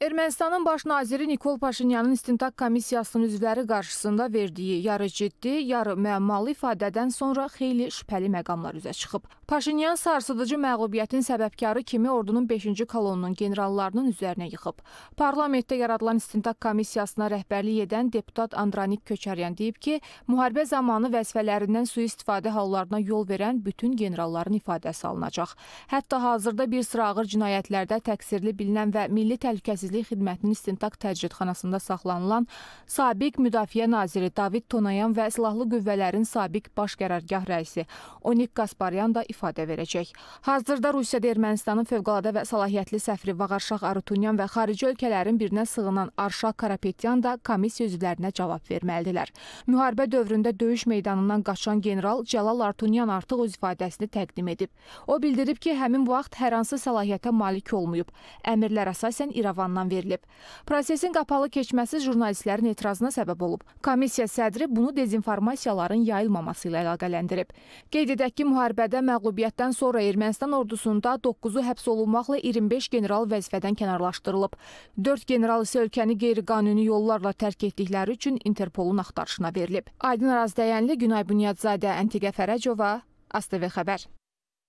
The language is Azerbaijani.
Ermənistanın baş naziri Nikol Paşinyanın istintaq komissiyasının üzvləri qarşısında verdiyi yarı ciddi, yarı müəmmalı ifadədən sonra xeyli şübhəli məqamlar üzə çıxıb. Paşinyan sarsıdıcı məğlubiyyətin səbəbkarı kimi ordunun 5-ci kolonunun generallarının üzərinə yıxıb. Parlamentdə yaradılan istintaq komissiyasına rəhbərlik edən deputat Andranik Köçəryan deyib ki, müharibə zamanı vəzifələrindən sui-istifadə hallarına yol verən bütün generalların ifadəsi alınacaq. Hətta hazırda bir sıra ağır cinayətlərdə təqsirli bilinən və milli təhlükəsizlik Təhlükəsizlik Xidmətinin istintaq təcridxanasında saxlanılan sabiq Müdafiə naziri David Tonayan və Silahlı Qüvvələrin sabiq baş qərargah rəisi Onik Kasparyan da ifadə verəcək. Hazırda Rusiyada Ermənistanın fövqəladə və səlahiyyətli səfiri Vağarşaq Arutunyan və xarici ölkələrin birinə sığınan Arşaq Karapetyan da komissiya üzvlərinə cavab verməlidirlər. Müharibə dövründə döyüş meydanından qaçan general Cəlal Artunyan artıq öz ifadəsini təqdim edib. O bildirib ki, həmin vaxt hər hansı səlahiyyətə malik olmayıb. Əmirlər əsasən İrəvandan tərəfindən verilib. Prosesin qapalı keçməsi jurnalistlərin etirazına səbəb olub. Komissiya sədri bunu dezinformasiyaların yayılmaması ilə əlaqələndirib. Qeyd edək ki, müharibədə məğlubiyyətdən sonra Ermənistan ordusunda 9-u həbs olunmaqla 25 general vəzifədən kənarlaşdırılıb. 4 general isə ölkəni qeyri-qanuni yollarla tərk etdikləri üçün Interpolun axtarışına verilib. Aydın Razdəyənli, Günay Bünyadzadə, Əntiqə Fərəcova, ASTV Xəbər.